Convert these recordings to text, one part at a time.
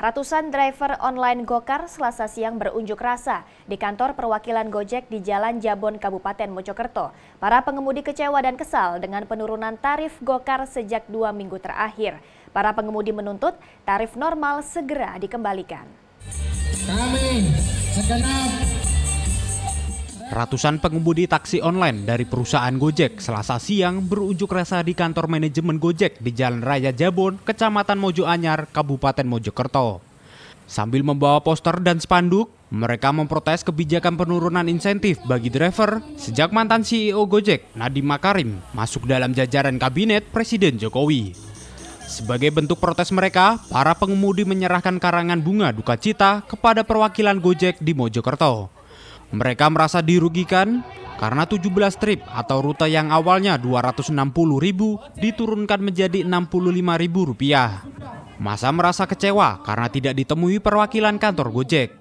Ratusan driver online Gokar selasa siang berunjuk rasa di kantor perwakilan Gojek di Jalan Jabon, Kabupaten Mojokerto. Para pengemudi kecewa dan kesal dengan penurunan tarif Gokar sejak dua minggu terakhir. Para pengemudi menuntut tarif normal segera dikembalikan. Kami segenap Ratusan pengemudi taksi online dari perusahaan Gojek selasa siang berunjuk rasa di kantor manajemen Gojek di Jalan Raya Jabon, Kecamatan Mojo Kabupaten Mojokerto. Sambil membawa poster dan spanduk, mereka memprotes kebijakan penurunan insentif bagi driver sejak mantan CEO Gojek, Nadiem Makarim, masuk dalam jajaran kabinet Presiden Jokowi. Sebagai bentuk protes mereka, para pengemudi menyerahkan karangan bunga duka cita kepada perwakilan Gojek di Mojokerto. Mereka merasa dirugikan karena 17 trip atau rute yang awalnya ribu diturunkan menjadi ribu rupiah. Masa merasa kecewa karena tidak ditemui perwakilan kantor Gojek.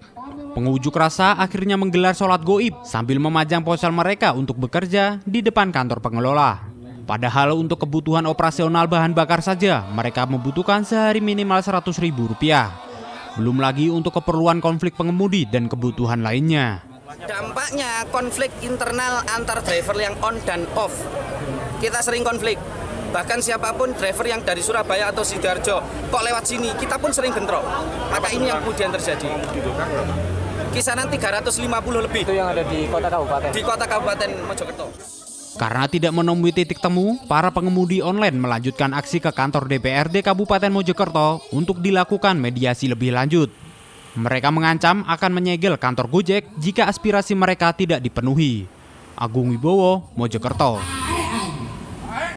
Pengujuk rasa akhirnya menggelar sholat goib sambil memajang ponsel mereka untuk bekerja di depan kantor pengelola. Padahal untuk kebutuhan operasional bahan bakar saja mereka membutuhkan sehari minimal ribu rupiah. Belum lagi untuk keperluan konflik pengemudi dan kebutuhan lainnya. Dampaknya konflik internal antar driver yang on dan off. Kita sering konflik. Bahkan siapapun driver yang dari Surabaya atau Sidoarjo kok lewat sini, kita pun sering bentrok. Maka ini yang kemudian terjadi. Kisaran 350 lebih. Itu yang ada di kota kabupaten. Di kota kabupaten Mojokerto. Karena tidak menemui titik temu, para pengemudi online melanjutkan aksi ke kantor DPRD Kabupaten Mojokerto untuk dilakukan mediasi lebih lanjut. Mereka mengancam akan menyegel kantor Gojek jika aspirasi mereka tidak dipenuhi. Agung Wibowo, Mojokerto.